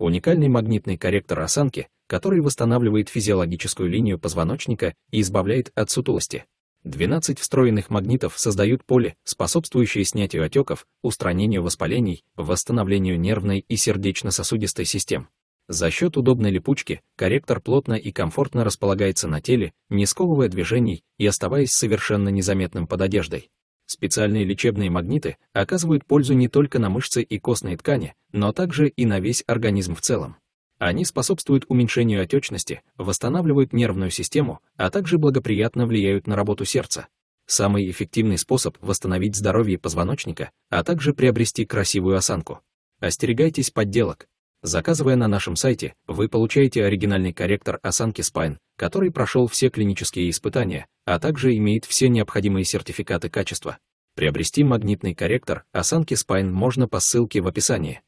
уникальный магнитный корректор осанки, который восстанавливает физиологическую линию позвоночника и избавляет от сутулости. 12 встроенных магнитов создают поле, способствующее снятию отеков, устранению воспалений, восстановлению нервной и сердечно-сосудистой систем. За счет удобной липучки корректор плотно и комфортно располагается на теле, не сковывая движений и оставаясь совершенно незаметным под одеждой. Специальные лечебные магниты оказывают пользу не только на мышцы и костные ткани, но также и на весь организм в целом. Они способствуют уменьшению отечности, восстанавливают нервную систему, а также благоприятно влияют на работу сердца. Самый эффективный способ восстановить здоровье позвоночника, а также приобрести красивую осанку. Остерегайтесь подделок, Заказывая на нашем сайте, вы получаете оригинальный корректор осанки Spine, который прошел все клинические испытания, а также имеет все необходимые сертификаты качества. Приобрести магнитный корректор осанки Spine можно по ссылке в описании.